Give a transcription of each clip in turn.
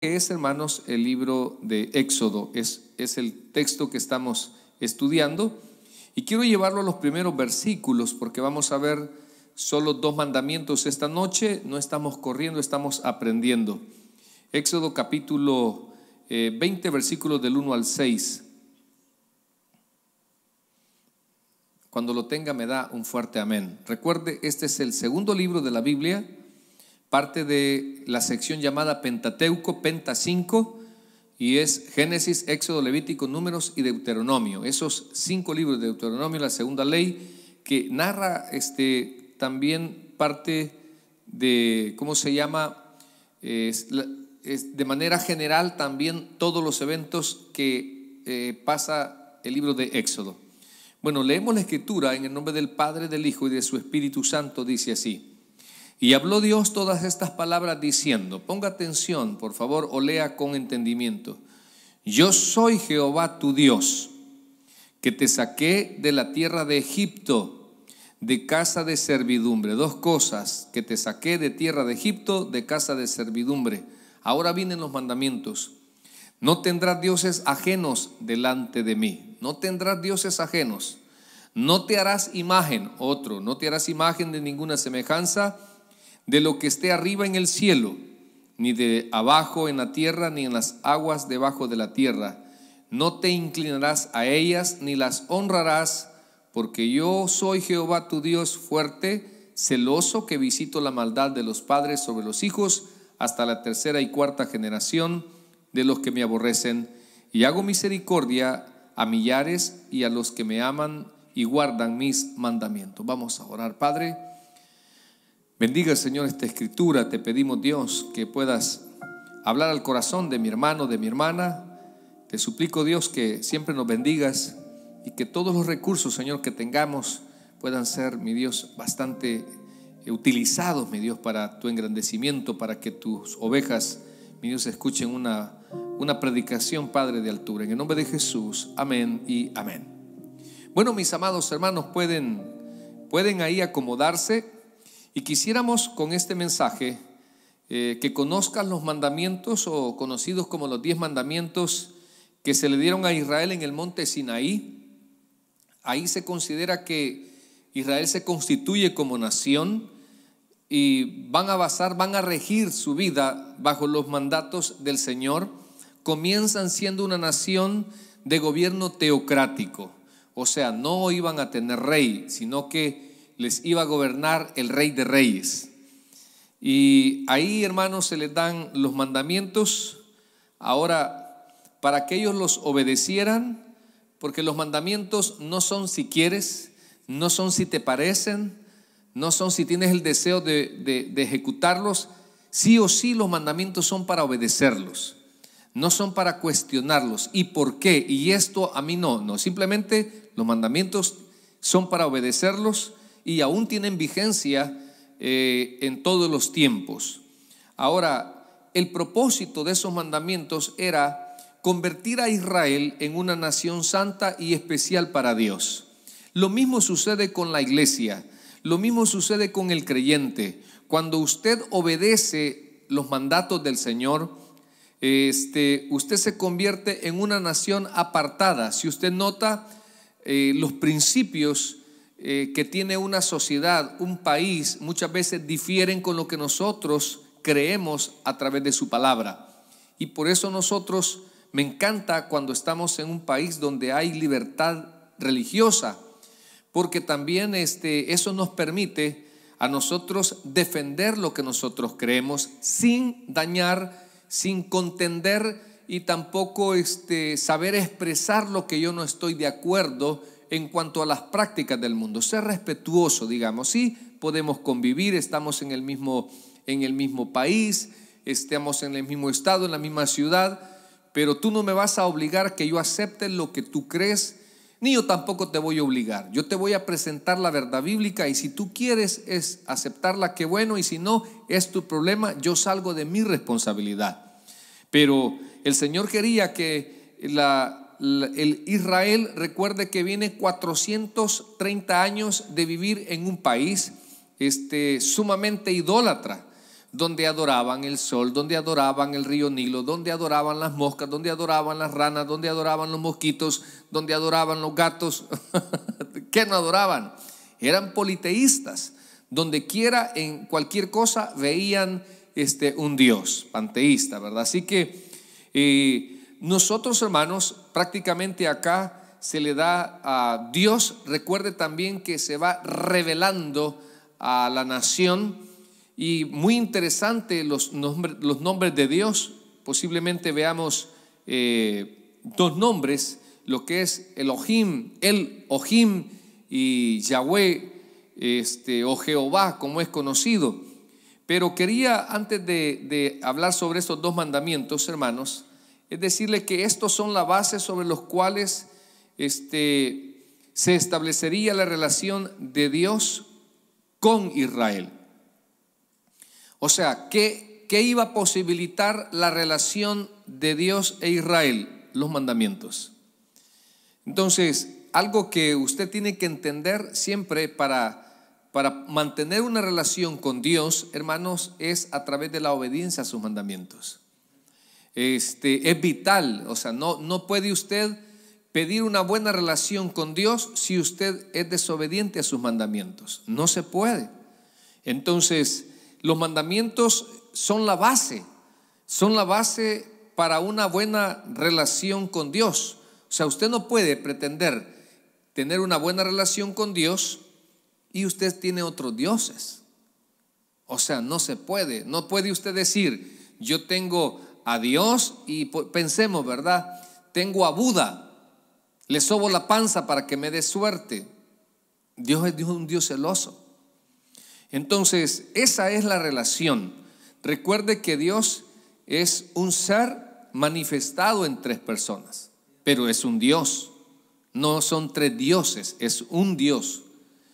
es, hermanos, el libro de Éxodo? Es, es el texto que estamos estudiando. Y quiero llevarlo a los primeros versículos porque vamos a ver solo dos mandamientos esta noche. No estamos corriendo, estamos aprendiendo. Éxodo capítulo 20, eh, versículos del 1 al 6. Cuando lo tenga me da un fuerte amén. Recuerde, este es el segundo libro de la Biblia parte de la sección llamada Pentateuco, Penta 5, y es Génesis, Éxodo, Levítico, Números y Deuteronomio. Esos cinco libros de Deuteronomio, la segunda ley, que narra este, también parte de, ¿cómo se llama? de manera general también todos los eventos que eh, pasa el libro de Éxodo. Bueno, leemos la escritura en el nombre del Padre, del Hijo y de su Espíritu Santo, dice así. Y habló Dios todas estas palabras diciendo, ponga atención, por favor, o lea con entendimiento. Yo soy Jehová tu Dios, que te saqué de la tierra de Egipto, de casa de servidumbre. Dos cosas, que te saqué de tierra de Egipto, de casa de servidumbre. Ahora vienen los mandamientos. No tendrás dioses ajenos delante de mí. No tendrás dioses ajenos. No te harás imagen, otro, no te harás imagen de ninguna semejanza de lo que esté arriba en el cielo, ni de abajo en la tierra, ni en las aguas debajo de la tierra. No te inclinarás a ellas, ni las honrarás, porque yo soy Jehová tu Dios fuerte, celoso, que visito la maldad de los padres sobre los hijos, hasta la tercera y cuarta generación de los que me aborrecen, y hago misericordia a millares y a los que me aman y guardan mis mandamientos. Vamos a orar, Padre. Bendiga, Señor, esta escritura. Te pedimos, Dios, que puedas hablar al corazón de mi hermano, de mi hermana. Te suplico, Dios, que siempre nos bendigas y que todos los recursos, Señor, que tengamos puedan ser, mi Dios, bastante eh, utilizados, mi Dios, para tu engrandecimiento, para que tus ovejas, mi Dios, escuchen una, una predicación, Padre, de altura. En el nombre de Jesús, amén y amén. Bueno, mis amados hermanos, pueden, pueden ahí acomodarse. Y quisiéramos con este mensaje eh, que conozcan los mandamientos o conocidos como los diez mandamientos que se le dieron a Israel en el monte Sinaí. Ahí se considera que Israel se constituye como nación y van a basar, van a regir su vida bajo los mandatos del Señor. Comienzan siendo una nación de gobierno teocrático, o sea, no iban a tener rey, sino que les iba a gobernar el rey de reyes. Y ahí, hermanos, se les dan los mandamientos. Ahora, para que ellos los obedecieran, porque los mandamientos no son si quieres, no son si te parecen, no son si tienes el deseo de, ejecutarlos. Sí o sí los mandamientos son para obedecerlos, no son para cuestionarlos. ¿Y por qué? Y esto a mí no, no, simplemente los mandamientos son para obedecerlos y aún tienen vigencia eh, en todos los tiempos. Ahora, el propósito de esos mandamientos era convertir a Israel en una nación santa y especial para Dios. Lo mismo sucede con la iglesia, lo mismo sucede con el creyente. Cuando usted obedece los mandatos del Señor, este, usted se convierte en una nación apartada. Si usted nota eh, los principios eh, que tiene una sociedad, un país, muchas veces difieren con lo que nosotros creemos a través de su palabra. Y por eso nosotros me encanta cuando estamos en un país donde hay libertad religiosa, porque también este, eso nos permite a nosotros defender lo que nosotros creemos sin dañar, sin contender y tampoco este, saber expresar lo que yo no estoy de acuerdo en cuanto a las prácticas del mundo. Ser respetuoso, digamos, sí, podemos convivir, estamos en el mismo, en el mismo país, estamos en el mismo estado, en la misma ciudad, pero tú no me vas a obligar que yo acepte lo que tú crees, ni yo tampoco te voy a obligar. Yo te voy a presentar la verdad bíblica y si tú quieres es aceptarla, qué bueno, y si no, es tu problema, yo salgo de mi responsabilidad. Pero el Señor quería que la el Israel recuerde que viene 430 años de vivir en un país este, sumamente idólatra, donde adoraban el sol, donde adoraban el río Nilo, donde adoraban las moscas, donde adoraban las ranas, donde adoraban los mosquitos, donde adoraban los gatos. ¿Qué no adoraban? Eran politeístas. Donde quiera, en cualquier cosa, veían este, un Dios, panteísta, ¿verdad? Así que... Eh, nosotros hermanos, prácticamente acá se le da a Dios, recuerde también que se va revelando a la nación y muy interesante los, nombres, de Dios, posiblemente veamos eh, dos nombres, lo que es Elohim, el Ojim y Yahweh este, o Jehová, como es conocido. Pero quería, antes de hablar sobre estos dos mandamientos, hermanos, es decirle que estos son las bases sobre los cuales este, se establecería la relación de Dios con Israel. O sea, ¿qué, iba a posibilitar la relación de Dios e Israel? Los mandamientos. Entonces, algo que usted tiene que entender siempre para, para mantener una relación con Dios, hermanos, es a través de la obediencia a sus mandamientos este, es vital. O sea, no, no puede usted pedir una buena relación con Dios si usted es desobediente a sus mandamientos. No se puede. Entonces, los mandamientos son la base, son la base para una buena relación con Dios. O sea, usted no puede pretender tener una buena relación con Dios y usted tiene otros dioses. O sea, no se puede. No puede usted decir, yo tengo a Dios y pensemos, ¿verdad? Tengo a Buda, le sobo la panza para que me dé suerte. Dios es un Dios celoso. Entonces, esa es la relación. Recuerde que Dios es un ser manifestado en tres personas, pero es un Dios. No son tres dioses, es un Dios.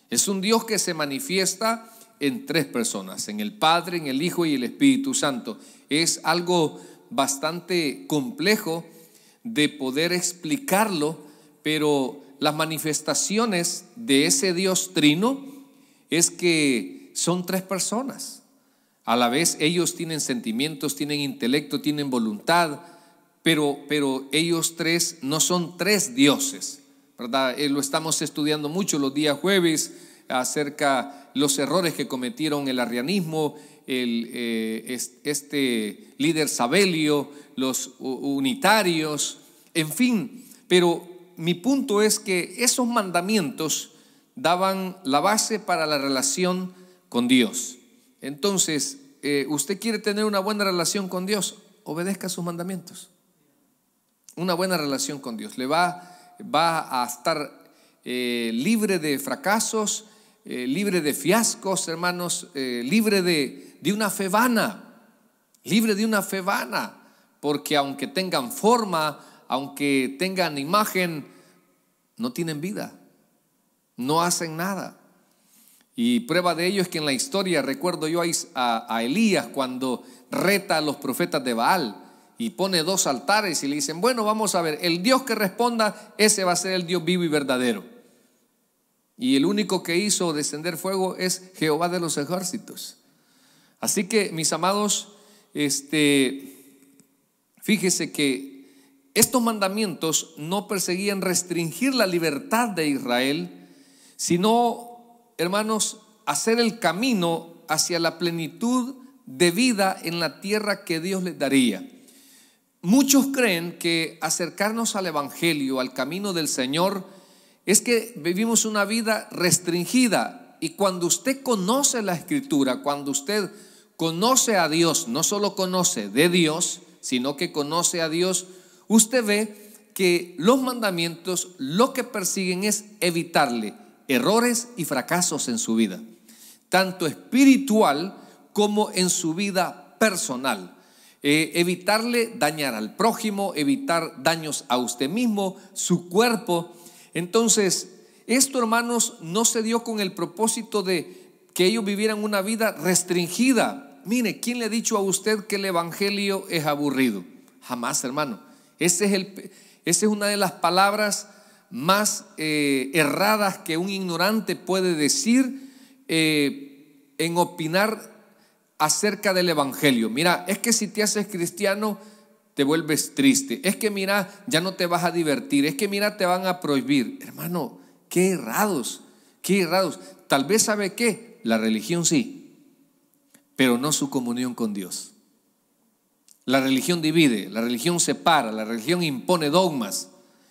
Es un Dios que se manifiesta en tres personas, en el Padre, en el Hijo y el Espíritu Santo. Es algo bastante complejo de poder explicarlo, pero las manifestaciones de ese Dios trino es que son tres personas. A la vez ellos tienen sentimientos, tienen intelecto, tienen voluntad, pero, pero ellos tres no son tres dioses, ¿verdad? Eh, lo estamos estudiando mucho los días jueves acerca los errores que cometieron el arrianismo el, eh, este líder Sabelio, los unitarios, en fin. Pero mi punto es que esos mandamientos daban la base para la relación con Dios. Entonces, eh, usted quiere tener una buena relación con Dios, obedezca sus mandamientos. Una buena relación con Dios. Le va, va a estar eh, libre de fracasos, eh, libre de fiascos, hermanos, eh, libre de, una fe vana, libre de una fe vana, porque aunque tengan forma, aunque tengan imagen, no tienen vida, no hacen nada. Y prueba de ello es que en la historia, recuerdo yo a, a Elías cuando reta a los profetas de Baal y pone dos altares y le dicen, bueno, vamos a ver, el Dios que responda, ese va a ser el Dios vivo y verdadero. Y el único que hizo descender fuego es Jehová de los ejércitos. Así que, mis amados, este, fíjese que estos mandamientos no perseguían restringir la libertad de Israel, sino, hermanos, hacer el camino hacia la plenitud de vida en la tierra que Dios les daría. Muchos creen que acercarnos al Evangelio, al camino del Señor, es que vivimos una vida restringida y cuando usted conoce la escritura, cuando usted conoce a Dios, no solo conoce de Dios, sino que conoce a Dios, usted ve que los mandamientos lo que persiguen es evitarle errores y fracasos en su vida, tanto espiritual como en su vida personal. Eh, evitarle dañar al prójimo, evitar daños a usted mismo, su cuerpo, entonces, esto, hermanos, no se dio con el propósito de que ellos vivieran una vida restringida. Mire, ¿quién le ha dicho a usted que el Evangelio es aburrido? Jamás, hermano. esa es una de las palabras más eh, erradas que un ignorante puede decir eh, en opinar acerca del Evangelio. Mira, es que si te haces cristiano, te vuelves triste. Es que mira, ya no te vas a divertir. Es que mira, te van a prohibir. Hermano, qué errados, qué errados. Tal vez sabe qué, la religión sí, pero no su comunión con Dios. La religión divide, la religión separa, la religión impone dogmas.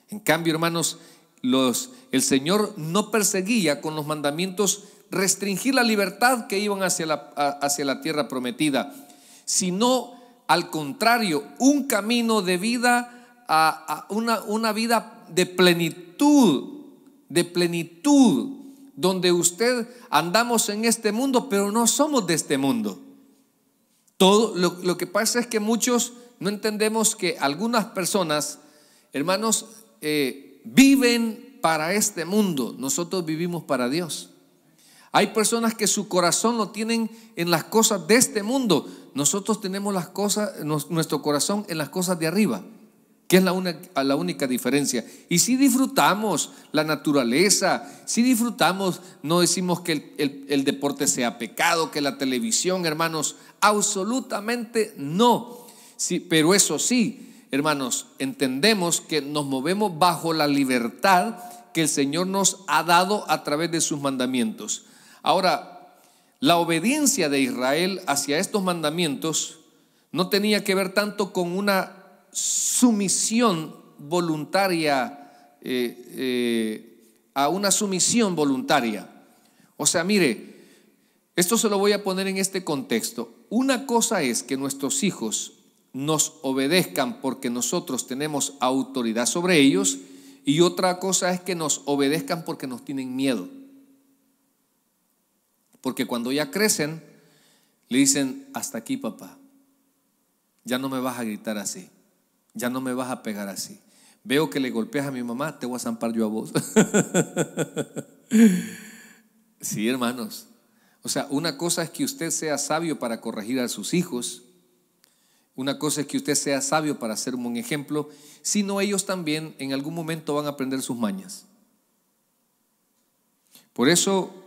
En cambio, hermanos, los, el Señor no perseguía con los mandamientos restringir la libertad que iban hacia la, hacia la tierra prometida, sino al contrario, un camino de vida, a, una, vida de plenitud, de plenitud, donde usted andamos en este mundo, pero no somos de este mundo. Todo lo, que pasa es que muchos no entendemos que algunas personas, hermanos, eh, viven para este mundo. Nosotros vivimos para Dios. Hay personas que su corazón lo tienen en las cosas de este mundo. Nosotros tenemos las cosas, nuestro corazón en las cosas de arriba, que es la, única diferencia. Y si disfrutamos la naturaleza, si disfrutamos, no decimos que el, deporte sea pecado, que la televisión, hermanos, absolutamente no. pero eso sí, hermanos, entendemos que nos movemos bajo la libertad que el Señor nos ha dado a través de sus mandamientos. Ahora, la obediencia de Israel hacia estos mandamientos no tenía que ver tanto con una sumisión voluntaria, eh, eh, a una sumisión voluntaria. O sea, mire, esto se lo voy a poner en este contexto. Una cosa es que nuestros hijos nos obedezcan porque nosotros tenemos autoridad sobre ellos y otra cosa es que nos obedezcan porque nos tienen miedo. Porque cuando ya crecen, le dicen, hasta aquí papá, ya no me vas a gritar así, ya no me vas a pegar así. Veo que le golpeas a mi mamá, te voy a zampar yo a vos. sí, hermanos. O sea, una cosa es que usted sea sabio para corregir a sus hijos, una cosa es que usted sea sabio para ser un buen ejemplo, sino ellos también en algún momento van a aprender sus mañas. Por eso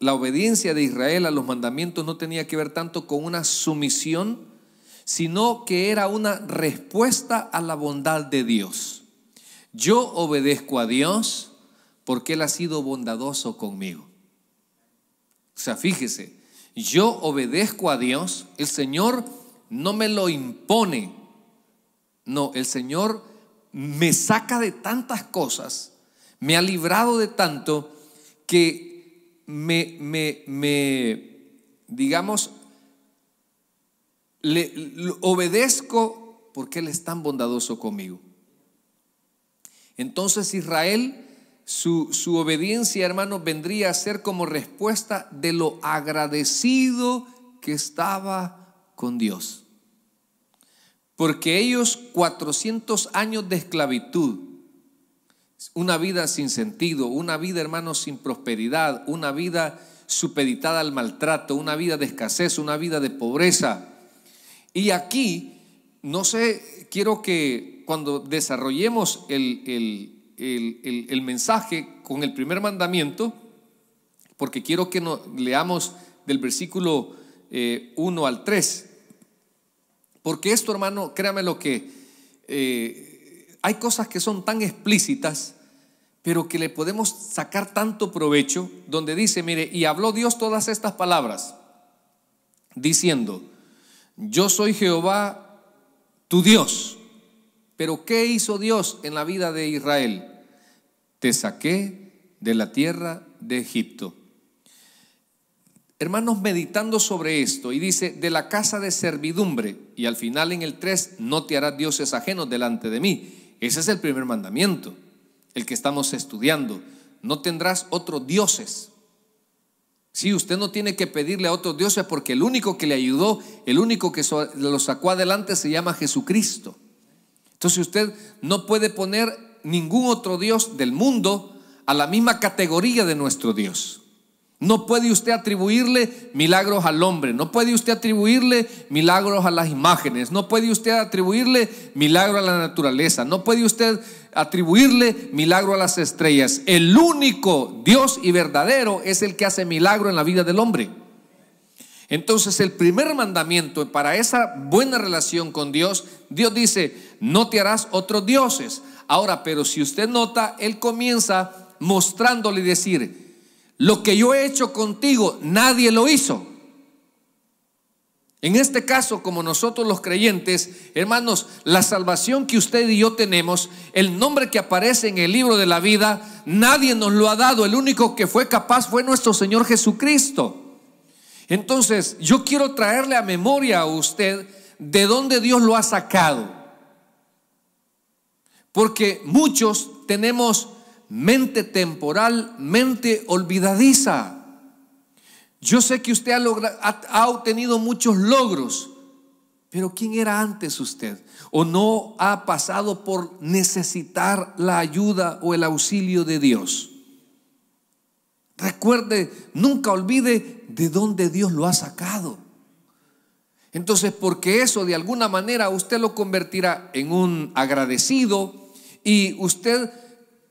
la obediencia de Israel a los mandamientos no tenía que ver tanto con una sumisión, sino que era una respuesta a la bondad de Dios. Yo obedezco a Dios porque Él ha sido bondadoso conmigo. O sea, fíjese, yo obedezco a Dios, el Señor no me lo impone, no, el Señor me saca de tantas cosas, me ha librado de tanto que me, me, me digamos, le, obedezco porque Él es tan bondadoso conmigo. Entonces Israel, su, su obediencia, hermano, vendría a ser como respuesta de lo agradecido que estaba con Dios. Porque ellos 400 años de esclavitud, una vida sin sentido, una vida, hermano sin prosperidad, una vida supeditada al maltrato, una vida de escasez, una vida de pobreza. Y aquí, no sé, quiero que cuando desarrollemos el, el, mensaje con el primer mandamiento, porque quiero que leamos del versículo 1 eh, al 3, porque esto, hermano, créame lo que... Eh, hay cosas que son tan explícitas, pero que le podemos sacar tanto provecho, donde dice, mire, y habló Dios todas estas palabras, diciendo, yo soy Jehová, tu Dios. Pero ¿qué hizo Dios en la vida de Israel? Te saqué de la tierra de Egipto. Hermanos, meditando sobre esto, y dice, de la casa de servidumbre, y al final en el 3, no te harás dioses ajenos delante de mí. Ese es el primer mandamiento, el que estamos estudiando. No tendrás otros dioses. Si usted no tiene que pedirle a otros dioses porque el único que le ayudó, el único que lo sacó adelante se llama Jesucristo. Entonces usted no puede poner ningún otro Dios del mundo a la misma categoría de nuestro Dios. No puede usted atribuirle milagros al hombre, no puede usted atribuirle milagros a las imágenes, no puede usted atribuirle milagro a la naturaleza, no puede usted atribuirle milagro a las estrellas. El único Dios y verdadero es el que hace milagro en la vida del hombre. Entonces el primer mandamiento para esa buena relación con Dios, Dios dice, no te harás otros dioses. Ahora, pero si usted nota, Él comienza mostrándole y decir, lo que yo he hecho contigo, nadie lo hizo. En este caso, como nosotros los creyentes, hermanos, la salvación que usted y yo tenemos, el nombre que aparece en el libro de la vida, nadie nos lo ha dado. El único que fue capaz fue nuestro Señor Jesucristo. Entonces, yo quiero traerle a memoria a usted de dónde Dios lo ha sacado. Porque muchos tenemos mente temporal, mente olvidadiza. Yo sé que usted ha, obtenido muchos logros, pero ¿quién era antes usted? ¿O no ha pasado por necesitar la ayuda o el auxilio de Dios? Recuerde, nunca olvide de dónde Dios lo ha sacado. Entonces, porque eso de alguna manera usted lo convertirá en un agradecido y usted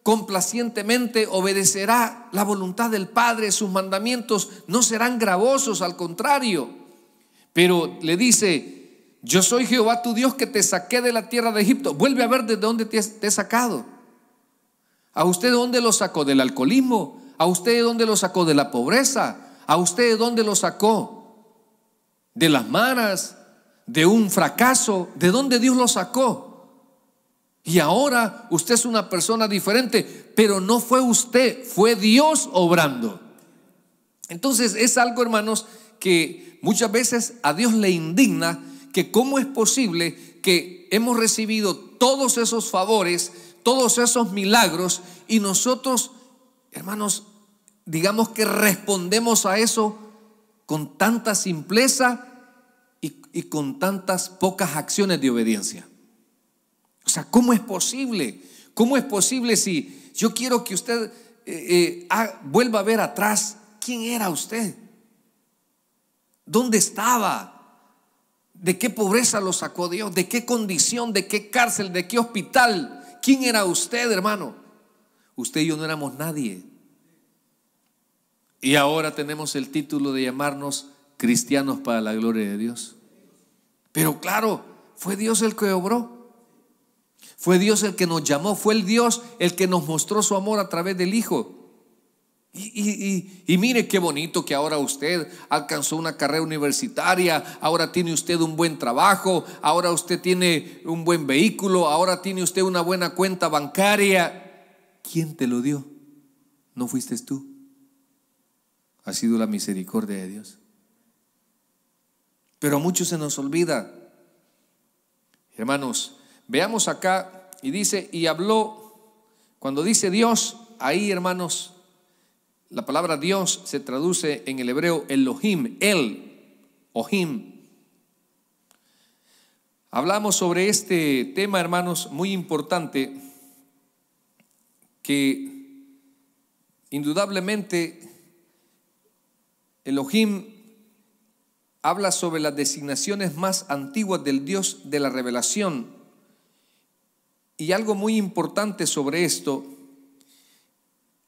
complacientemente obedecerá la voluntad del Padre, sus mandamientos no serán gravosos, al contrario. Pero le dice, yo soy Jehová tu Dios que te saqué de la tierra de Egipto. Vuelve a ver de dónde te, he sacado. ¿A usted dónde lo sacó? ¿Del alcoholismo? ¿A usted dónde lo sacó? ¿De la pobreza? ¿A usted dónde lo sacó? ¿De las manas ¿De un fracaso? ¿De dónde Dios lo sacó? Y ahora usted es una persona diferente, pero no fue usted, fue Dios obrando. Entonces es algo, hermanos, que muchas veces a Dios le indigna que cómo es posible que hemos recibido todos esos favores, todos esos milagros, y nosotros, hermanos, digamos que respondemos a eso con tanta simpleza y, y con tantas pocas acciones de obediencia. ¿cómo es posible? ¿Cómo es posible si yo quiero que usted eh, eh, vuelva a ver atrás quién era usted? ¿Dónde estaba? ¿De qué pobreza lo sacó Dios? ¿De qué condición? ¿De qué cárcel? ¿De qué hospital? ¿Quién era usted, hermano? Usted y yo no éramos nadie. Y ahora tenemos el título de llamarnos cristianos para la gloria de Dios. Pero claro, fue Dios el que obró. Fue Dios el que nos llamó, fue el Dios el que nos mostró su amor a través del Hijo. Y, mire qué bonito que ahora usted alcanzó una carrera universitaria, ahora tiene usted un buen trabajo, ahora usted tiene un buen vehículo, ahora tiene usted una buena cuenta bancaria. ¿Quién te lo dio? No fuiste tú. Ha sido la misericordia de Dios. Pero a muchos se nos olvida. Hermanos, Veamos acá y dice, y habló, cuando dice Dios, ahí hermanos, la palabra Dios se traduce en el hebreo Elohim, El, Ohim. Hablamos sobre este tema, hermanos, muy importante, que indudablemente Elohim habla sobre las designaciones más antiguas del Dios de la revelación y algo muy importante sobre esto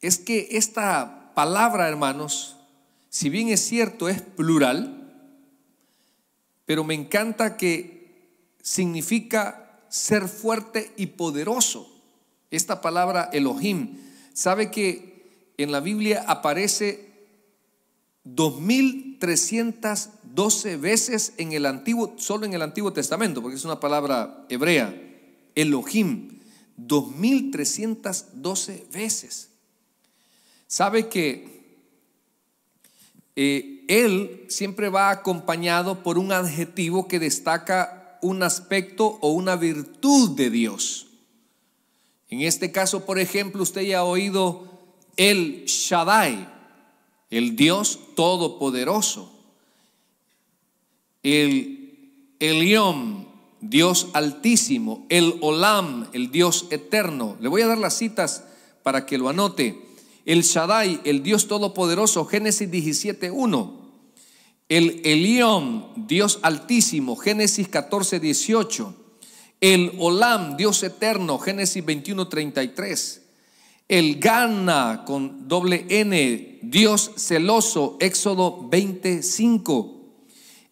es que esta palabra, hermanos, si bien es cierto, es plural, pero me encanta que significa ser fuerte y poderoso. Esta palabra Elohim, sabe que en la Biblia aparece 2312 veces en el Antiguo, solo en el Antiguo Testamento, porque es una palabra hebrea. Elohim 2312 veces. Sabe que eh, él siempre va acompañado por un adjetivo que destaca un aspecto o una virtud de Dios. En este caso, por ejemplo, usted ya ha oído el Shaddai, el Dios todopoderoso, el Eliom, Dios altísimo, el Olam, el Dios eterno. Le voy a dar las citas para que lo anote. El Shaddai, el Dios todopoderoso, Génesis 17.1. El Elión, Dios altísimo, Génesis 14.18. El Olam, Dios eterno, Génesis 21.33. El Gana con doble N, Dios celoso, Éxodo 25.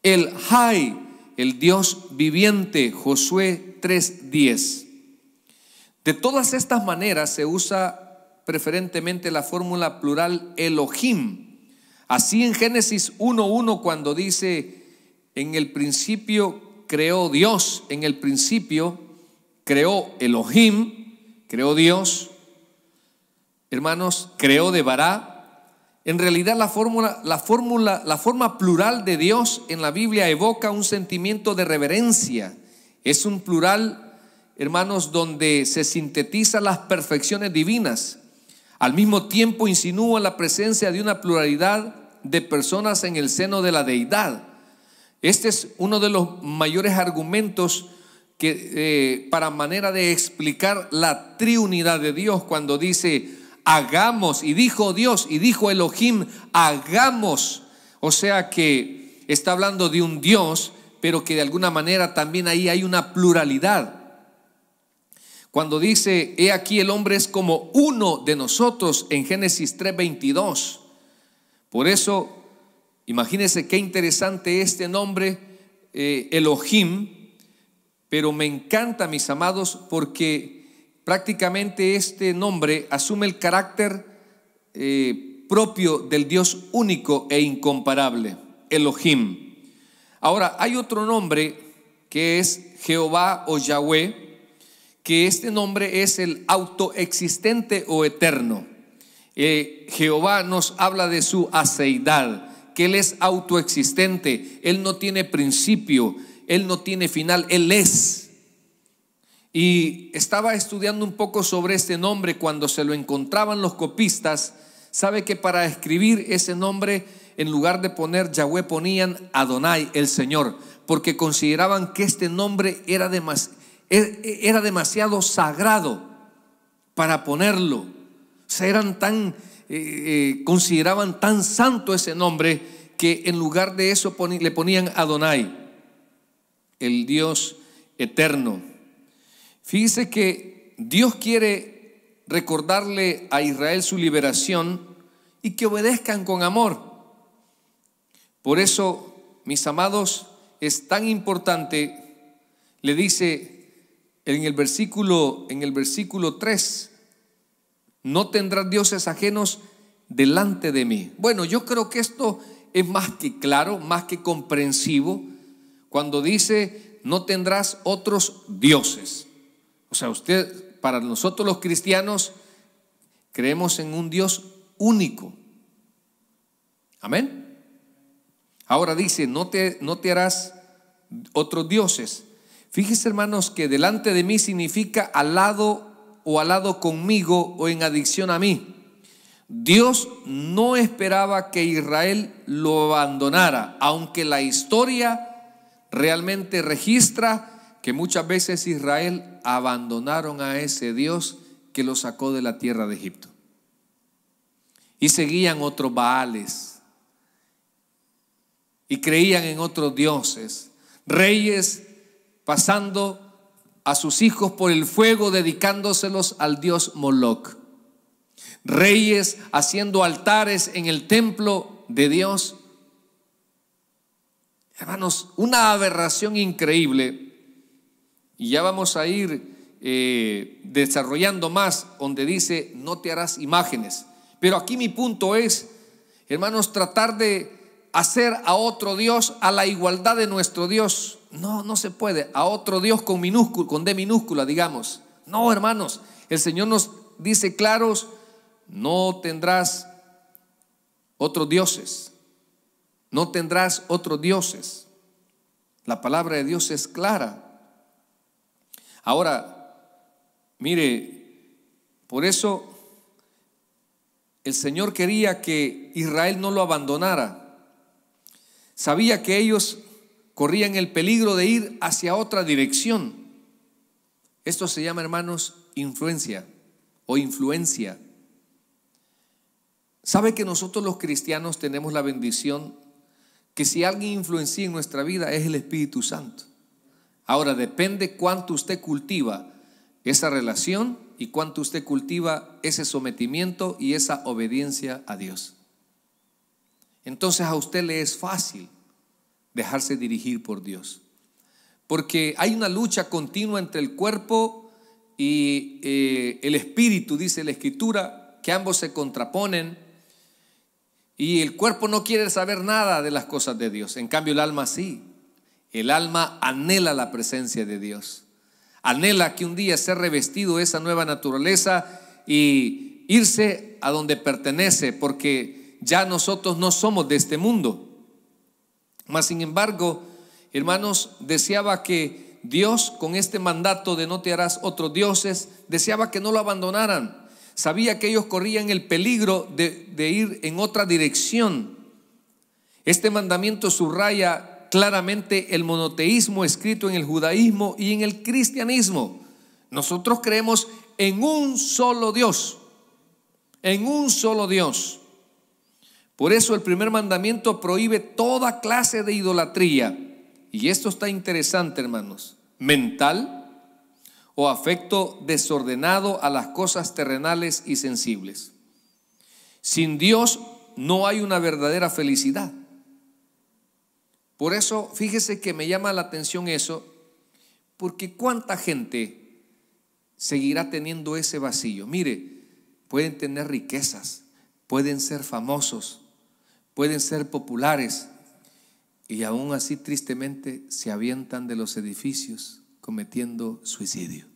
El Jai, el Dios viviente, Josué 3.10. De todas estas maneras se usa preferentemente la fórmula plural Elohim. Así en Génesis 1.1 cuando dice, en el principio creó Dios, en el principio creó Elohim, creó Dios, hermanos, creó de Bará, en realidad la fórmula, la fórmula, la forma plural de Dios en la Biblia evoca un sentimiento de reverencia. Es un plural, hermanos, donde se sintetizan las perfecciones divinas. Al mismo tiempo insinúa la presencia de una pluralidad de personas en el seno de la deidad. Este es uno de los mayores argumentos que, eh, para manera de explicar la triunidad de Dios cuando dice, hagamos. Y dijo Dios y dijo Elohim, hagamos. O sea que está hablando de un Dios, pero que de alguna manera también ahí hay una pluralidad. Cuando dice, he aquí el hombre es como uno de nosotros en Génesis 3:22. Por eso, imagínense qué interesante este nombre, eh, Elohim, pero me encanta, mis amados, porque prácticamente este nombre asume el carácter eh, propio del Dios único e incomparable, Elohim. Ahora, hay otro nombre que es Jehová o Yahweh, que este nombre es el autoexistente o eterno. Eh, Jehová nos habla de su aceidad, que Él es autoexistente, Él no tiene principio, Él no tiene final, Él es. Y estaba estudiando un poco sobre este nombre cuando se lo encontraban los copistas. Sabe que para escribir ese nombre, en lugar de poner Yahweh, ponían Adonai, el Señor, porque consideraban que este nombre era, e, e, demasiado sagrado para ponerlo. O se eran tan, eh, eh, consideraban tan santo ese nombre que en lugar de eso le ponían Adonai, el Dios eterno. Fíjense que Dios quiere recordarle a Israel su liberación y que obedezcan con amor. Por eso, mis amados, es tan importante, le dice en el versículo en el versículo 3, no tendrás dioses ajenos delante de mí. Bueno, yo creo que esto es más que claro, más que comprensivo, cuando dice, no tendrás otros dioses. O sea, usted, para nosotros los cristianos, creemos en un Dios único. Amén. Ahora dice, no te, no te harás otros dioses. Fíjese, hermanos, que delante de mí significa al lado o al lado conmigo o en adicción a mí. Dios no esperaba que Israel lo abandonara, aunque la historia realmente registra que muchas veces Israel abandonaron a ese Dios que los sacó de la tierra de Egipto. Y seguían otros Baales. Y creían en otros dioses. Reyes pasando a sus hijos por el fuego, dedicándoselos al dios Moloch. Reyes haciendo altares en el templo de Dios. Hermanos, una aberración increíble y ya vamos a ir eh, desarrollando más donde dice, no te harás imágenes. Pero aquí mi punto es, hermanos, tratar de hacer a otro Dios a la igualdad de nuestro Dios. No, no se puede. A otro Dios con, minúscula, con D minúscula, digamos. No, hermanos. El Señor nos dice claros, no tendrás otros dioses. No tendrás otros dioses. La palabra de Dios es clara. Ahora, mire, por eso el Señor quería que Israel no lo abandonara. Sabía que ellos corrían el peligro de ir hacia otra dirección. Esto se llama, hermanos, influencia o influencia. ¿Sabe que nosotros los cristianos tenemos la bendición que si alguien influencia en nuestra vida es el Espíritu Santo? Ahora depende cuánto usted cultiva esa relación y cuánto usted cultiva ese sometimiento y esa obediencia a Dios. Entonces a usted le es fácil dejarse dirigir por Dios. Porque hay una lucha continua entre el cuerpo y eh, el espíritu, dice la escritura, que ambos se contraponen. Y el cuerpo no quiere saber nada de las cosas de Dios. En cambio el alma sí. El alma anhela la presencia de Dios. Anhela que un día sea revestido de esa nueva naturaleza y irse a donde pertenece, porque ya nosotros no somos de este mundo. Mas, sin embargo, hermanos, deseaba que Dios, con este mandato de no te harás otros dioses, deseaba que no lo abandonaran. Sabía que ellos corrían el peligro de, de ir en otra dirección. Este mandamiento subraya claramente el monoteísmo escrito en el judaísmo y en el cristianismo. Nosotros creemos en un solo Dios, en un solo Dios. Por eso el primer mandamiento prohíbe toda clase de idolatría. Y esto está interesante, hermanos. Mental o afecto desordenado a las cosas terrenales y sensibles. Sin Dios no hay una verdadera felicidad. Por eso, fíjese que me llama la atención eso, porque cuánta gente seguirá teniendo ese vacío. Mire, pueden tener riquezas, pueden ser famosos, pueden ser populares, y aún así tristemente se avientan de los edificios cometiendo suicidio.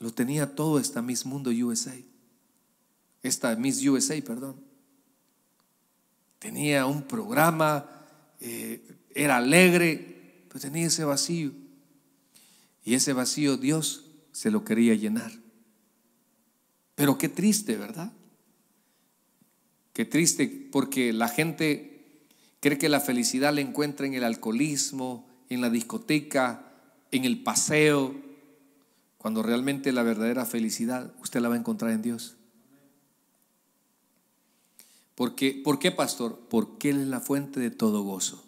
Lo tenía todo esta Miss Mundo USA, esta Miss USA, perdón tenía un programa, eh, era alegre, pero tenía ese vacío. Y ese vacío Dios se lo quería llenar. Pero qué triste, ¿verdad? Qué triste, porque la gente cree que la felicidad la encuentra en el alcoholismo, en la discoteca, en el paseo, cuando realmente la verdadera felicidad usted la va a encontrar en Dios. ¿Por qué, pastor? Porque Él es la fuente de todo gozo.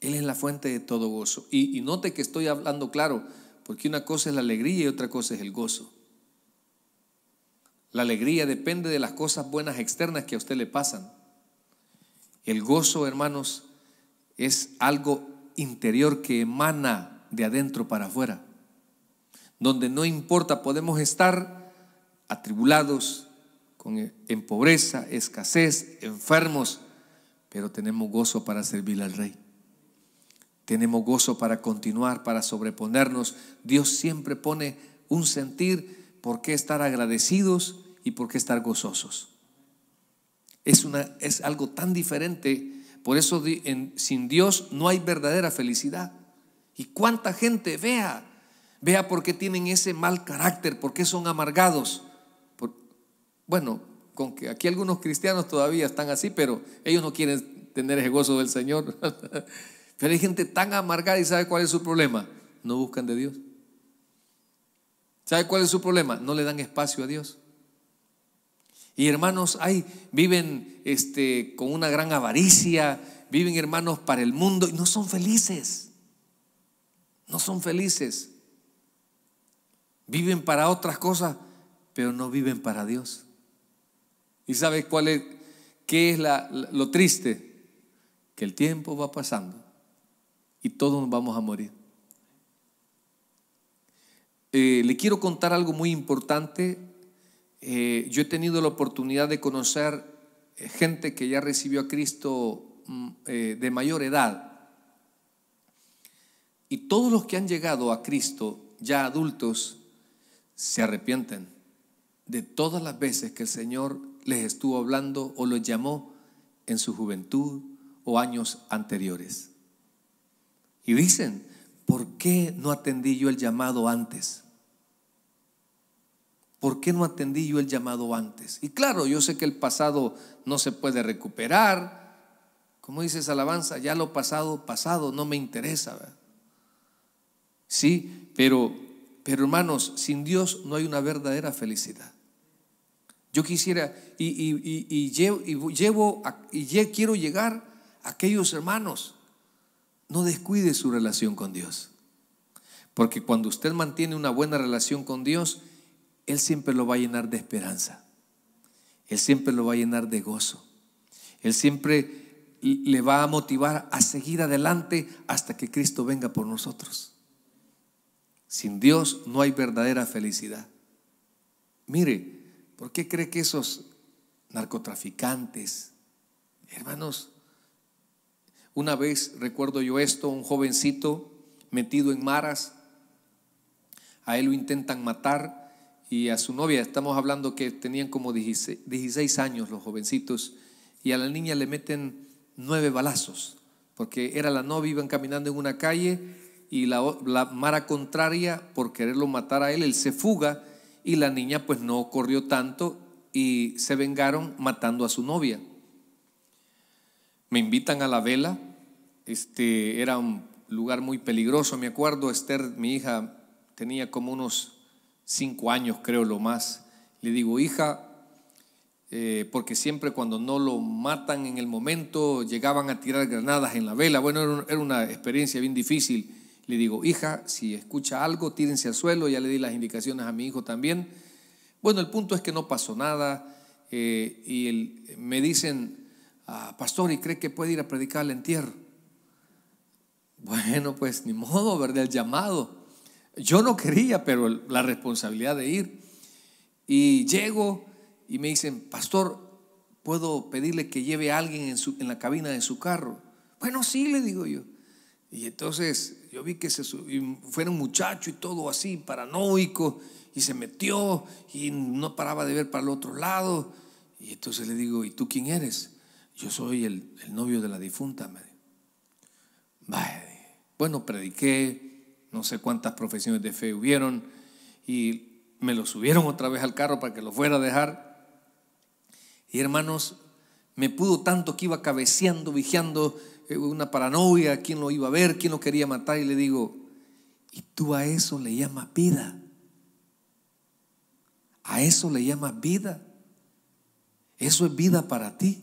Él es la fuente de todo gozo. Y, y note que estoy hablando claro, porque una cosa es la alegría y otra cosa es el gozo. La alegría depende de las cosas buenas externas que a usted le pasan. El gozo, hermanos, es algo interior que emana de adentro para afuera. Donde no importa, podemos estar atribulados, e, en pobreza, escasez, enfermos, pero tenemos gozo para servir al Rey. Tenemos gozo para continuar, para sobreponernos. Dios siempre pone un sentir por qué estar agradecidos y por qué estar gozosos. Es, una, es algo tan diferente. Por eso sin Dios no hay verdadera felicidad. ¿Y cuánta gente vea? Vea por qué tienen ese mal carácter, por qué son amargados, bueno, con que aquí algunos cristianos todavía están así, pero ellos no quieren tener el gozo del Señor. pero hay gente tan amargada y sabe cuál es su problema. No buscan de Dios. ¿Sabe cuál es su problema? No le dan espacio a Dios. Y hermanos, hay viven este, con una gran avaricia, viven hermanos para el mundo y no son felices. No son felices. Viven para otras cosas, pero no viven para Dios. ¿Y sabes cuál es, qué es lo triste? Que el tiempo va pasando y todos nos vamos a morir. Eh, le quiero contar algo muy importante. Eh, yo he tenido la oportunidad de conocer eh, gente que ya recibió a Cristo mm, de mayor edad. Y todos los que han llegado a Cristo, ya adultos, se arrepienten de todas las veces que el Señor les estuvo hablando o los llamó en su juventud o años anteriores. Y dicen, ¿por qué no atendí yo el llamado antes? ¿Por qué no atendí yo el llamado antes? Y claro, yo sé que el pasado no se puede recuperar. Como dices, alabanza, ya lo pasado, pasado, no me interesa. Sí, pero, pero hermanos, sin Dios no hay una verdadera felicidad. Yo quisiera y, y, llevo, quiero llegar a aquellos hermanos. No descuide su relación con Dios. Porque cuando usted mantiene una buena relación con Dios, Él siempre lo va a llenar de esperanza. Él siempre lo va a llenar de gozo. Él siempre le va a motivar a seguir adelante hasta que Cristo venga por nosotros. Sin Dios no hay verdadera felicidad. Mire, ¿Por qué cree que esos narcotraficantes, hermanos, una vez recuerdo yo esto, un jovencito metido en maras, a él lo intentan matar y a su novia, estamos hablando que tenían como 16, años los jovencitos, y a la niña le meten nueve balazos, porque era la novia, iban caminando en una calle y la, la mara contraria, por quererlo matar a él, él se fuga y la niña pues no corrió tanto y se vengaron matando a su novia. Me invitan a la vela, este era un lugar muy peligroso, me acuerdo, Esther, mi hija, tenía como unos cinco años, creo, lo más. Le digo, hija, eh, porque siempre cuando no lo matan en el momento, llegaban a tirar granadas en la vela. Bueno, era una experiencia bien difícil. Le digo, hija, si escucha algo, tírense al suelo, ya le di las indicaciones a mi hijo también. Bueno, el punto es que no pasó nada eh, y me dicen, ah, pastor, ¿y cree que puede ir a predicar al entierro? Bueno, pues ni modo, ¿verdad? El llamado. Yo no quería, pero la responsabilidad de ir. Y llego y me dicen, pastor, ¿puedo pedirle que lleve a alguien en la cabina de su carro? Bueno, sí, le digo yo. Y entonces yo vi que se subió, un muchacho y todo así, paranoico, y se metió y no paraba de ver para el otro lado. Y entonces le digo, ¿y tú quién eres? Yo soy el, novio de la difunta. madre bueno, prediqué, no sé cuántas profesiones de fe hubieron, y me lo subieron otra vez al carro para que lo fuera a dejar. Y hermanos, me pudo tanto que iba cabeceando, vigiando, eh, una paranoia, quién lo iba a ver, quién lo quería matar, y le digo, ¿y tú a eso le llamas vida? A eso le llamas vida. Eso es vida para ti.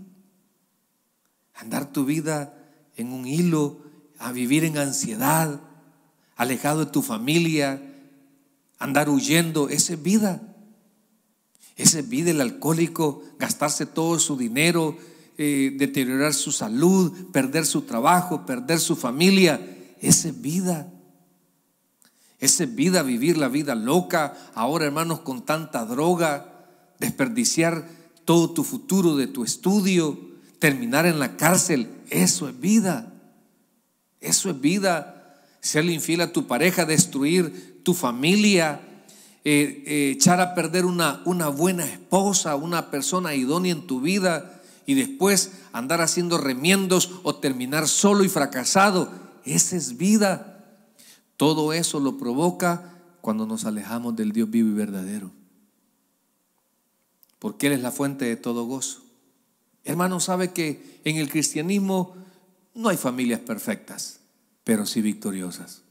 Andar tu vida en un hilo, a vivir en ansiedad, alejado de tu familia, andar huyendo, esa es vida. Esa es vida el alcohólico, gastarse todo su dinero, eh, deteriorar su salud, perder su trabajo, perder su familia. Esa es vida. Esa es vida, vivir la vida loca, ahora hermanos con tanta droga, desperdiciar todo tu futuro de tu estudio, terminar en la cárcel. Eso es vida. Eso es vida. Ser infiel a tu pareja, destruir tu familia, eh, eh, echar a perder una, una buena esposa, una persona idónea en tu vida y después andar haciendo remiendos o terminar solo y fracasado. Esa es vida. Todo eso lo provoca cuando nos alejamos del Dios vivo y verdadero. Porque Él es la fuente de todo gozo. Hermano, sabe que en el cristianismo no hay familias perfectas, pero sí victoriosas.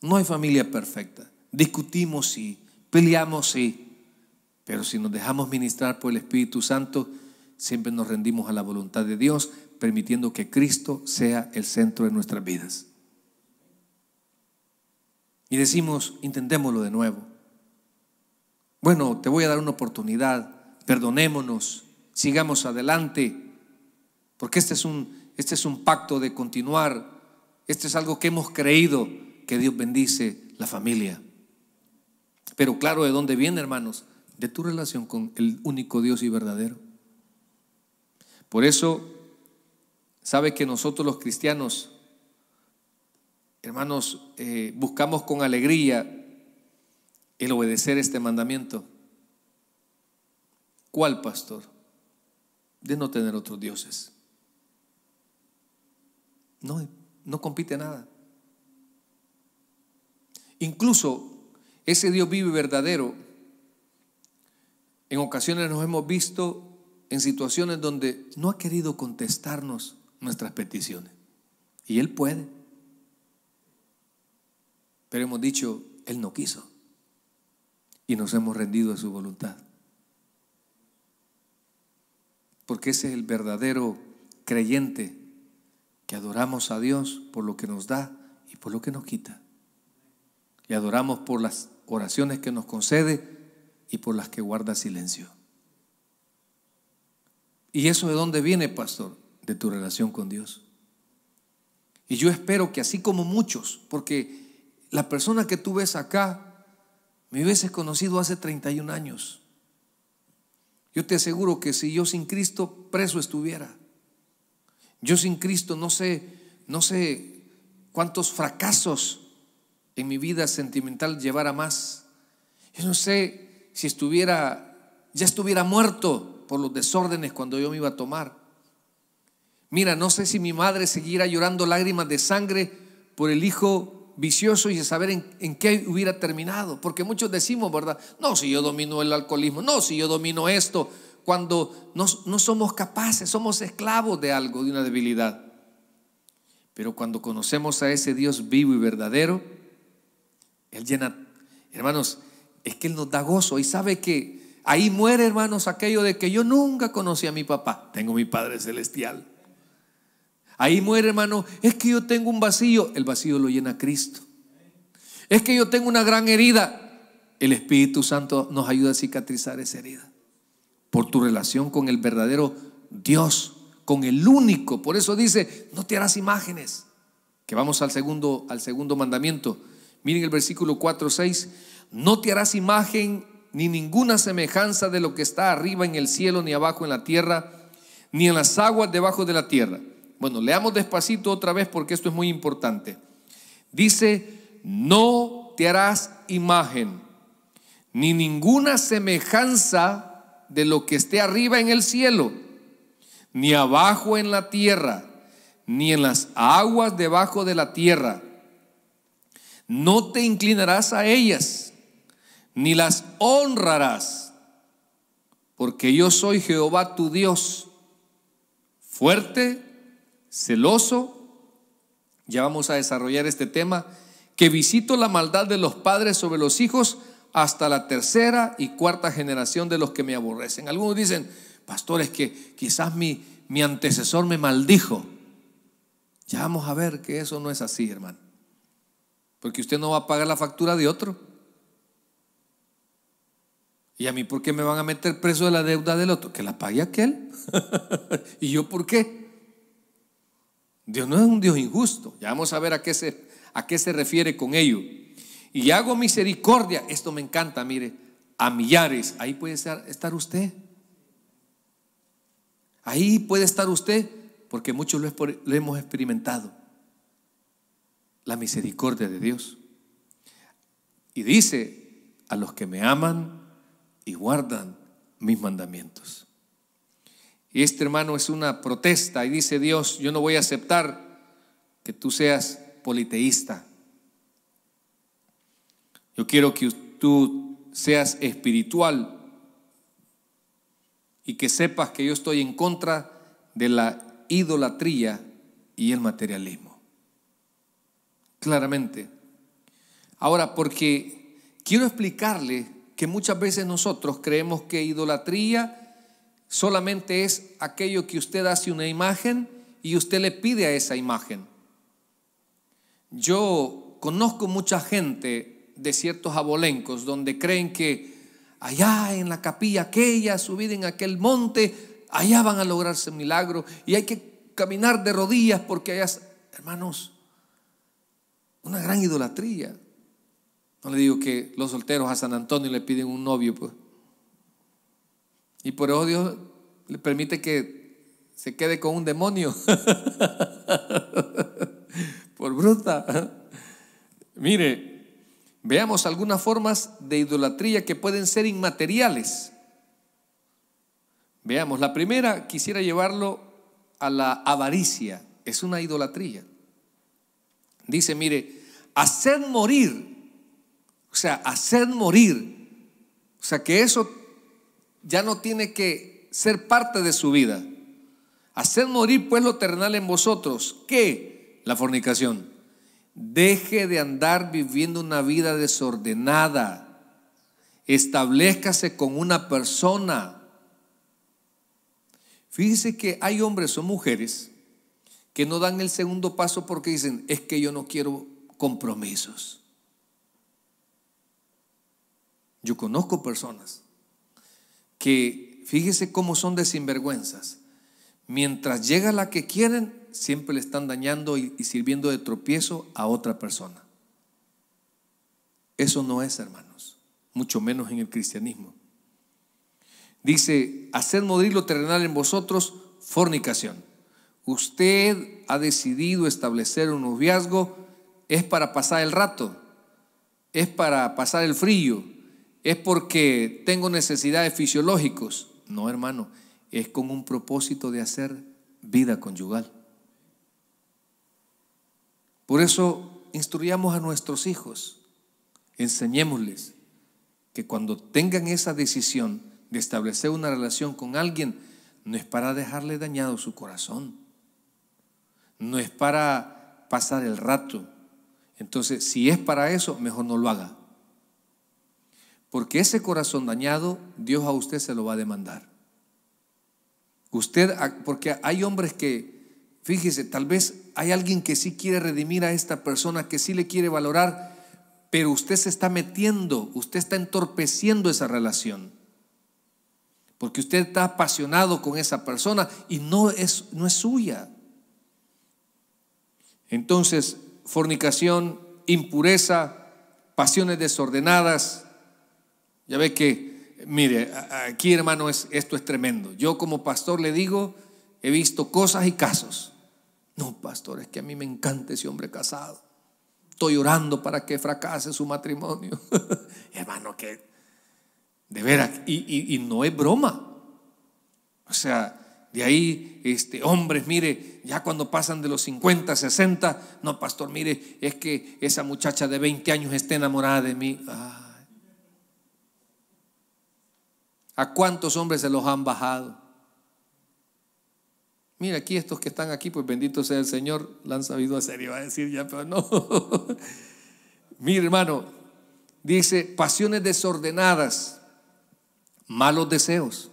No hay familia perfecta. Discutimos, sí. Peleamos, sí. Pero si nos dejamos ministrar por el Espíritu Santo, siempre nos rendimos a la voluntad de Dios, permitiendo que Cristo sea el centro de nuestras vidas. Y decimos, intentémoslo de nuevo. Bueno, te voy a dar una oportunidad, perdonémonos, sigamos adelante, porque este es un, este es un pacto de continuar, este es algo que hemos creído, que Dios bendice la familia. Pero claro, ¿de dónde viene, hermanos? de tu relación con el único Dios y verdadero. Por eso, sabe que nosotros los cristianos, hermanos, eh, buscamos con alegría el obedecer este mandamiento. ¿Cuál, pastor? De no tener otros dioses. No, no compite nada. Incluso ese Dios vive verdadero en ocasiones nos hemos visto en situaciones donde no ha querido contestarnos nuestras peticiones. Y Él puede. Pero hemos dicho, Él no quiso. Y nos hemos rendido a su voluntad. Porque ese es el verdadero creyente que adoramos a Dios por lo que nos da y por lo que nos quita. y adoramos por las oraciones que nos concede y por las que guarda silencio. ¿Y eso de dónde viene, pastor? De tu relación con Dios. Y yo espero que así como muchos, porque la persona que tú ves acá, me hubiese conocido hace 31 años. Yo te aseguro que si yo sin Cristo preso estuviera. Yo sin Cristo no sé, no sé cuántos fracasos en mi vida sentimental llevara más. Yo no sé si estuviera, ya estuviera muerto por los desórdenes cuando yo me iba a tomar. Mira, no sé si mi madre seguirá llorando lágrimas de sangre por el hijo vicioso y de saber en, qué hubiera terminado. Porque muchos decimos, ¿verdad? No, si yo domino el alcoholismo, no, si yo domino esto, cuando no, no somos capaces, somos esclavos de algo, de una debilidad. Pero cuando conocemos a ese Dios vivo y verdadero, Él llena, hermanos, es que Él nos da gozo y sabe que ahí muere, hermanos, aquello de que yo nunca conocí a mi papá, tengo mi Padre Celestial. Ahí muere, hermano, es que yo tengo un vacío, el vacío lo llena Cristo. Es que yo tengo una gran herida, el Espíritu Santo nos ayuda a cicatrizar esa herida. Por tu relación con el verdadero Dios, con el único. Por eso dice, no te harás imágenes. Que vamos al segundo, al segundo mandamiento. Miren el versículo 4, 6 no te harás imagen ni ninguna semejanza de lo que está arriba en el cielo, ni abajo en la tierra, ni en las aguas debajo de la tierra. Bueno, leamos despacito otra vez porque esto es muy importante. Dice, no te harás imagen, ni ninguna semejanza de lo que esté arriba en el cielo, ni abajo en la tierra, ni en las aguas debajo de la tierra. No te inclinarás a ellas, ni las honrarás, porque yo soy Jehová tu Dios, fuerte, celoso, ya vamos a desarrollar este tema, que visito la maldad de los padres sobre los hijos hasta la tercera y cuarta generación de los que me aborrecen. Algunos dicen, pastores, que quizás mi, mi antecesor me maldijo. Ya vamos a ver que eso no es así, hermano. Porque usted no va a pagar la factura de otro. ¿Y a mí por qué me van a meter preso de la deuda del otro? Que la pague aquel. ¿Y yo por qué? Dios no es un Dios injusto. Ya vamos a ver a qué se, a qué se refiere con ello. Y hago misericordia. Esto me encanta, mire. A millares. Ahí puede estar usted. Ahí puede estar usted porque muchos lo hemos experimentado. La misericordia de Dios. Y dice, a los que me aman, y guardan mis mandamientos. Y este hermano es una protesta y dice Dios, yo no voy a aceptar que tú seas politeísta. Yo quiero que tú seas espiritual y que sepas que yo estoy en contra de la idolatría y el materialismo. Claramente. Ahora, porque quiero explicarle que muchas veces nosotros creemos que idolatría solamente es aquello que usted hace una imagen y usted le pide a esa imagen. Yo conozco mucha gente de ciertos abolencos donde creen que allá en la capilla aquella, subida en aquel monte, allá van a lograrse milagro y hay que caminar de rodillas porque allá, hermanos, una gran idolatría. No le digo que los solteros a San Antonio le piden un novio, pues. Y por eso Dios le permite que se quede con un demonio. por bruta. Mire, veamos algunas formas de idolatría que pueden ser inmateriales. Veamos, la primera quisiera llevarlo a la avaricia. Es una idolatría. Dice, mire, hacer morir o sea, hacer morir. O sea, que eso ya no tiene que ser parte de su vida. Hacer morir pues lo terrenal en vosotros. ¿Qué? La fornicación. Deje de andar viviendo una vida desordenada. Establezcase con una persona. Fíjese que hay hombres o mujeres que no dan el segundo paso porque dicen, es que yo no quiero compromisos. Yo conozco personas que, fíjese cómo son de sinvergüenzas. Mientras llega la que quieren, siempre le están dañando y, sirviendo de tropiezo a otra persona. Eso no es, hermanos, mucho menos en el cristianismo. Dice, hacer morir lo terrenal en vosotros, fornicación. Usted ha decidido establecer un noviazgo, es para pasar el rato, es para pasar el frío, es porque tengo necesidades fisiológicas. No, hermano, es con un propósito de hacer vida conyugal. Por eso instruyamos a nuestros hijos, enseñémosles que cuando tengan esa decisión de establecer una relación con alguien, no es para dejarle dañado su corazón, no es para pasar el rato. Entonces, si es para eso, mejor no lo haga. Porque ese corazón dañado, Dios a usted se lo va a demandar. Usted, porque hay hombres que, fíjese, tal vez hay alguien que sí quiere redimir a esta persona, que sí le quiere valorar, pero usted se está metiendo, usted está entorpeciendo esa relación. Porque usted está apasionado con esa persona y no es, no es suya. Entonces, fornicación, impureza, pasiones desordenadas, ya ve que, mire, aquí hermano, es, esto es tremendo. Yo como pastor le digo, he visto cosas y casos. No, pastor, es que a mí me encanta ese hombre casado. Estoy orando para que fracase su matrimonio. hermano, que de veras, y, no es broma. O sea, de ahí, este, hombres, mire, ya cuando pasan de los 50, 60, no, pastor, mire, es que esa muchacha de 20 años está enamorada de mí. Ah. ¿A cuántos hombres se los han bajado? Mira, aquí estos que están aquí, pues bendito sea el Señor, la han sabido hacer, va a decir ya, pero no. Mira, hermano, dice pasiones desordenadas, malos deseos.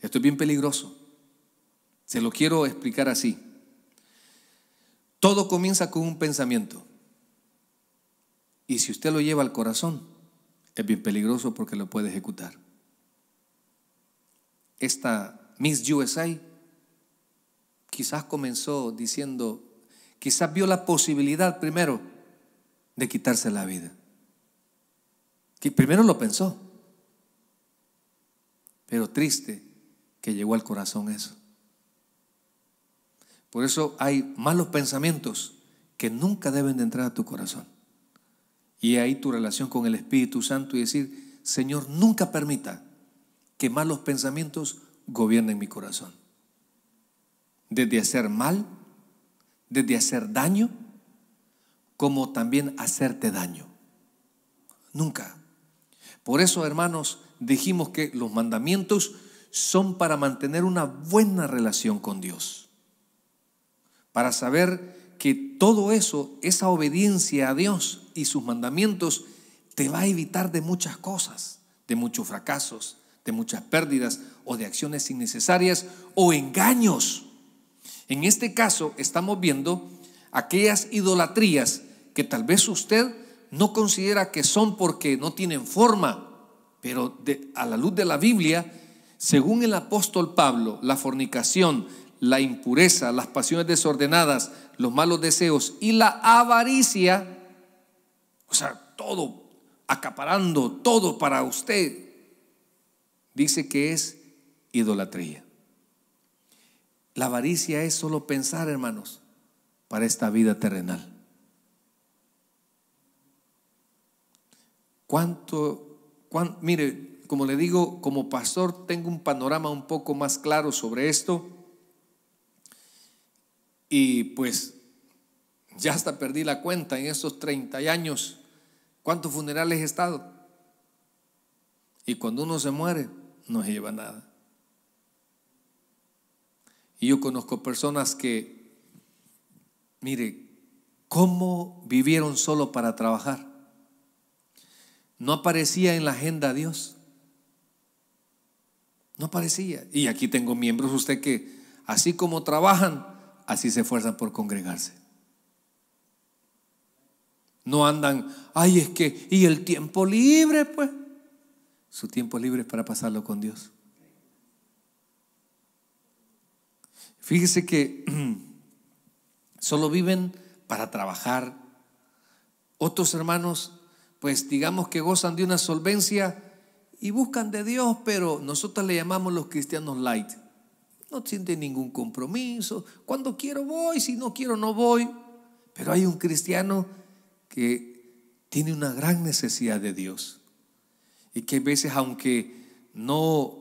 Esto es bien peligroso. Se lo quiero explicar así. Todo comienza con un pensamiento. Y si usted lo lleva al corazón, es bien peligroso porque lo puede ejecutar. Esta Miss USA quizás comenzó diciendo, quizás vio la posibilidad primero de quitarse la vida. Que primero lo pensó, pero triste que llegó al corazón eso. Por eso hay malos pensamientos que nunca deben de entrar a tu corazón. Y ahí tu relación con el Espíritu Santo y decir, Señor, nunca permita que malos pensamientos gobiernen mi corazón. Desde hacer mal, desde hacer daño, como también hacerte daño. Nunca. Por eso, hermanos, dijimos que los mandamientos son para mantener una buena relación con Dios, para saber que todo eso, esa obediencia a Dios y sus mandamientos, te va a evitar de muchas cosas, de muchos fracasos, de muchas pérdidas o de acciones innecesarias o engaños. En este caso estamos viendo aquellas idolatrías que tal vez usted no considera que son porque no tienen forma, pero de, a la luz de la Biblia, según el apóstol Pablo, la fornicación, la impureza, las pasiones desordenadas, los malos deseos y la avaricia, o sea, todo, acaparando todo para usted, dice que es idolatría. La avaricia es solo pensar, hermanos, para esta vida terrenal. ¿Cuánto, mire, como le digo, como pastor tengo un panorama un poco más claro sobre esto y pues ya hasta perdí la cuenta en esos 30 años. ¿Cuántos funerales he estado? Y cuando uno se muere, no se lleva nada. Y yo conozco personas que, mire, cómo vivieron solo para trabajar. No aparecía en la agenda Dios. No aparecía. Y aquí tengo miembros usted que, así como trabajan, así se esfuerzan por congregarse. No andan, ay, es que, y el tiempo libre, pues. Su tiempo libre es para pasarlo con Dios. Fíjese que solo viven para trabajar. Otros hermanos, pues digamos que gozan de una solvencia y buscan de Dios, pero nosotros le llamamos los cristianos light no siente ningún compromiso. Cuando quiero voy, si no quiero no voy. Pero hay un cristiano que tiene una gran necesidad de Dios y que a veces aunque no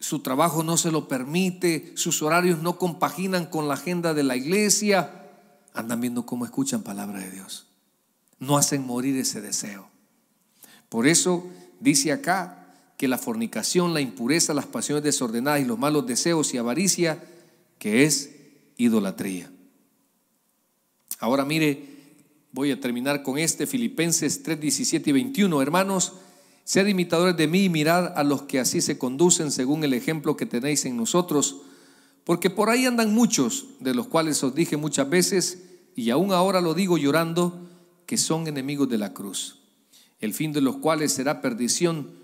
su trabajo no se lo permite, sus horarios no compaginan con la agenda de la iglesia, andan viendo cómo escuchan palabra de Dios. No hacen morir ese deseo. Por eso dice acá que la fornicación, la impureza, las pasiones desordenadas y los malos deseos y avaricia, que es idolatría. Ahora mire, voy a terminar con este, Filipenses 3, 17 y 21. Hermanos, sed imitadores de mí y mirad a los que así se conducen según el ejemplo que tenéis en nosotros, porque por ahí andan muchos, de los cuales os dije muchas veces, y aún ahora lo digo llorando, que son enemigos de la cruz, el fin de los cuales será perdición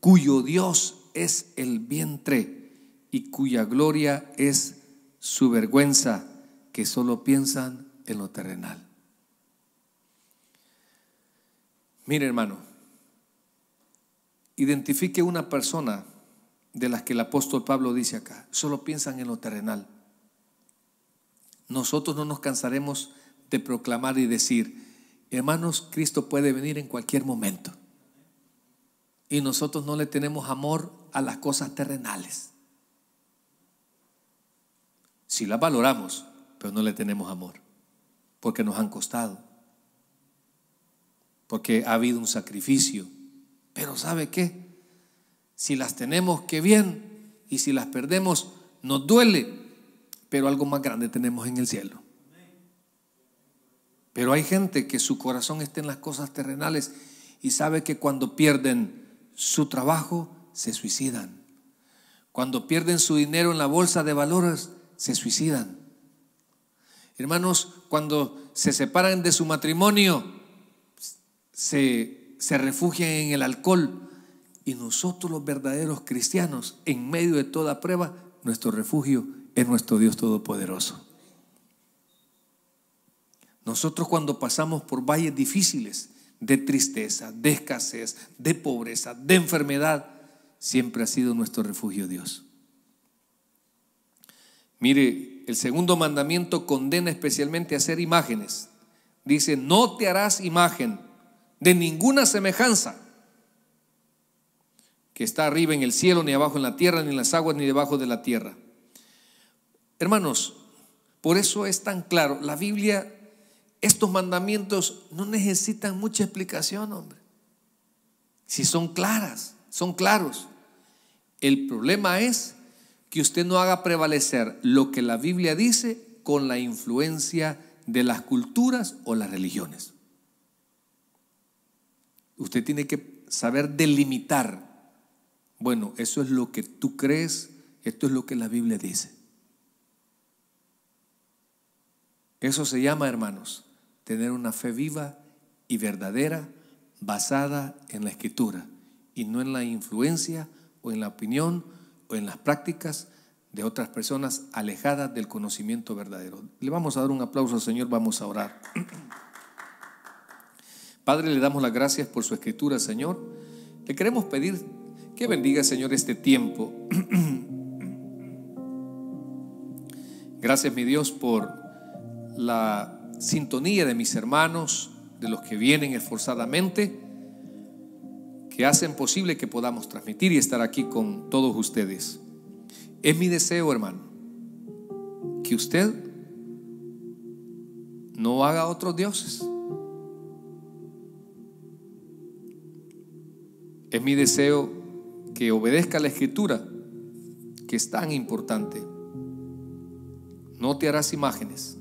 cuyo Dios es el vientre y cuya gloria es su vergüenza, que solo piensan en lo terrenal. Mire hermano, identifique una persona de las que el apóstol Pablo dice acá, solo piensan en lo terrenal. Nosotros no nos cansaremos de proclamar y decir, hermanos, Cristo puede venir en cualquier momento y nosotros no le tenemos amor a las cosas terrenales. Si las valoramos, pero no le tenemos amor, porque nos han costado, porque ha habido un sacrificio. Pero ¿sabe qué? Si las tenemos, qué bien, y si las perdemos, nos duele, pero algo más grande tenemos en el cielo. Pero hay gente que su corazón está en las cosas terrenales y sabe que cuando pierden su trabajo, se suicidan. Cuando pierden su dinero en la bolsa de valores, se suicidan. Hermanos, cuando se separan de su matrimonio, se, se refugian en el alcohol. Y nosotros los verdaderos cristianos, en medio de toda prueba, nuestro refugio es nuestro Dios Todopoderoso. Nosotros cuando pasamos por valles difíciles, de tristeza, de escasez, de pobreza, de enfermedad, siempre ha sido nuestro refugio Dios. Mire, el segundo mandamiento condena especialmente a hacer imágenes. Dice, no te harás imagen de ninguna semejanza que está arriba en el cielo, ni abajo en la tierra, ni en las aguas, ni debajo de la tierra. Hermanos, por eso es tan claro, la Biblia estos mandamientos no necesitan mucha explicación, hombre. Si son claras, son claros. El problema es que usted no haga prevalecer lo que la Biblia dice con la influencia de las culturas o las religiones. Usted tiene que saber delimitar. Bueno, eso es lo que tú crees, esto es lo que la Biblia dice. Eso se llama, hermanos, tener una fe viva y verdadera basada en la escritura y no en la influencia o en la opinión o en las prácticas de otras personas alejadas del conocimiento verdadero. Le vamos a dar un aplauso al Señor, vamos a orar. Padre, le damos las gracias por su escritura, Señor. Le queremos pedir que bendiga, Señor, este tiempo. gracias, mi Dios, por la sintonía de mis hermanos, de los que vienen esforzadamente, que hacen posible que podamos transmitir y estar aquí con todos ustedes. Es mi deseo, hermano, que usted no haga otros dioses. Es mi deseo que obedezca la escritura, que es tan importante. No te harás imágenes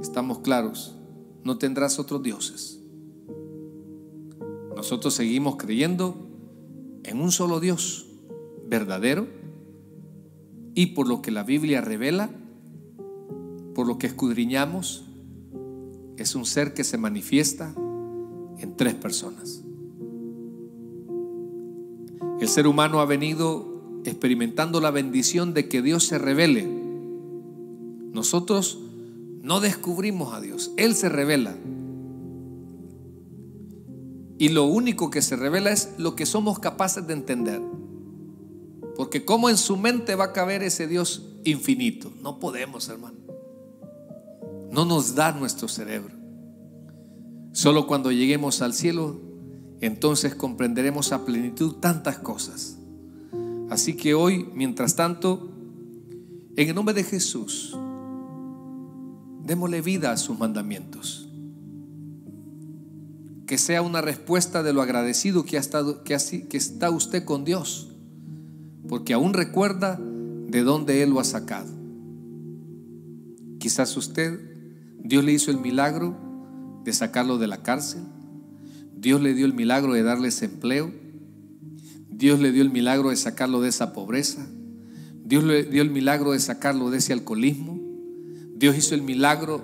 estamos claros, no tendrás otros dioses. Nosotros seguimos creyendo en un solo Dios verdadero y por lo que la Biblia revela, por lo que escudriñamos, es un ser que se manifiesta en tres personas. El ser humano ha venido experimentando la bendición de que Dios se revele. Nosotros no descubrimos a Dios. Él se revela. Y lo único que se revela es lo que somos capaces de entender. Porque cómo en su mente va a caber ese Dios infinito. No podemos, hermano. No nos da nuestro cerebro. Solo cuando lleguemos al cielo, entonces comprenderemos a plenitud tantas cosas. Así que hoy, mientras tanto, en el nombre de Jesús, Démosle vida a sus mandamientos. Que sea una respuesta de lo agradecido que, ha estado, que, así, que está usted con Dios. Porque aún recuerda de dónde Él lo ha sacado. Quizás usted, Dios le hizo el milagro de sacarlo de la cárcel. Dios le dio el milagro de ese empleo. Dios le dio el milagro de sacarlo de esa pobreza. Dios le dio el milagro de sacarlo de ese alcoholismo. Dios hizo el milagro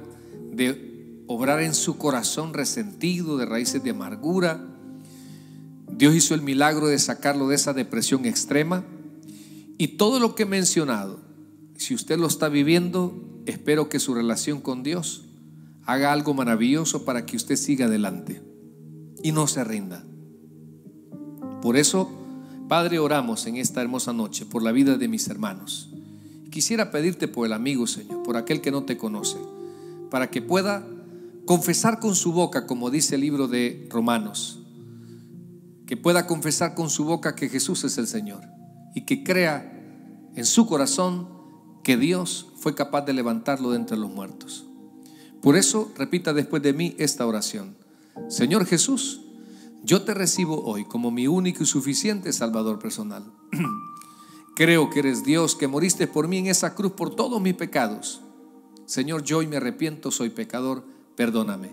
de obrar en su corazón resentido, de raíces de amargura. Dios hizo el milagro de sacarlo de esa depresión extrema. Y todo lo que he mencionado, si usted lo está viviendo, espero que su relación con Dios haga algo maravilloso para que usted siga adelante y no se rinda. Por eso, Padre, oramos en esta hermosa noche por la vida de mis hermanos. Quisiera pedirte por el amigo, Señor, por aquel que no te conoce, para que pueda confesar con su boca, como dice el libro de Romanos, que pueda confesar con su boca que Jesús es el Señor y que crea en su corazón que Dios fue capaz de levantarlo de entre los muertos. Por eso repita después de mí esta oración. Señor Jesús, yo te recibo hoy como mi único y suficiente Salvador personal. Creo que eres Dios, que moriste por mí en esa cruz por todos mis pecados. Señor, yo hoy me arrepiento, soy pecador, perdóname.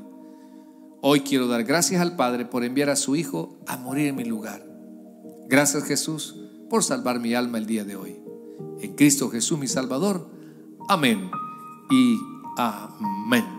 Hoy quiero dar gracias al Padre por enviar a su Hijo a morir en mi lugar. Gracias Jesús por salvar mi alma el día de hoy. En Cristo Jesús mi Salvador. Amén y amén.